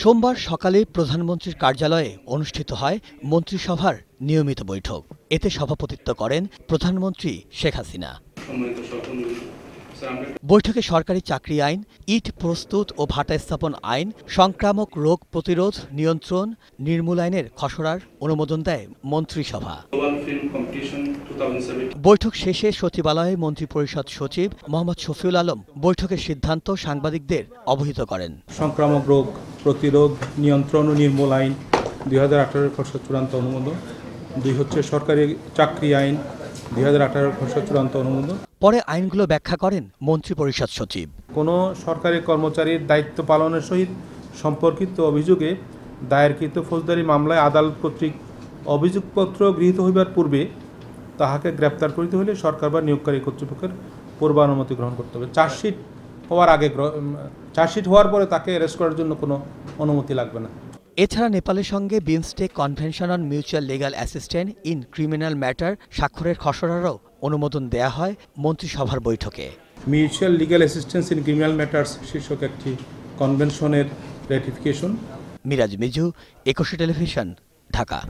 সোমবার সকালে প্রধানমন্ত্রীর কার্যালয়ে অনুষ্ঠিত হয় মন্ত্রিসভার নিয়মিত বৈঠক এতে সভাপতিত্ব করেন প্রধানমন্ত্রী শেখ হাসিনা বৈঠকে সরকারি চাকরি আইন ইট প্রস্তুত ও ভাটা স্থাপন আইন সংক্রামক রোগ প্রতিরোধ নিয়ন্ত্রণ নির্মূল আইনের খসড়ার অনুমোদন দেয় মন্ত্রিসভা বৈঠক শেষে সচিবালয়ে মন্ত্রিপরিষদ সচিব মোহাম্মদ শফিউল আলম বৈঠকের সিদ্ধান্ত সাংবাদিকদের অবহিত করেন সংক্রামক রোগ প্রতিরোধ নিয়ন্ত্রণ ও নির্মূল আইন দুই হাজার আঠারোর খসড়া চূড়ান্ত অনুমোদন দুই হচ্ছে সরকারি চাকরি আইন দুই হাজার আঠারোর খসড়া চূড়ান্ত অনুমোদন পরে আইনগুলো ব্যাখ্যা করেন মন্ত্রিপরিষদ সচিব কোনো সরকারি কর্মচারীর দায়িত্ব পালনের সহিত সম্পর্কিত অভিযোগে দায়েরকৃত ফৌজদারি মামলায় আদালত কর্তৃক অভিযোগপত্র গৃহীত হইবার পূর্বে তাহাকে গ্রেপ্তার করিতে হলে সরকার বা নিয়োগকারী কর্তৃপক্ষের পূর্বানুমতি গ্রহণ করতে হবে চার্জশিট হওয়ার আগে চার্জশিট হওয়ার পরে তাকে অ্যারেস্ট করার জন্য কোনো অনুমতি লাগবে না এছাড়া নেপালের সঙ্গে BIMSTEC convention on mutual legal assistant in criminal matter স্বাক্ষরের খসড়ারও অনুমোদন দেয়া হয় মন্ত্রিসভার বৈঠকে mutual legal assistance in criminal matters শীর্ষক একটি কনভেনশনের রেটিফিকেশন মিরাজ মিজু একুশে টেলিভিশন ঢাকা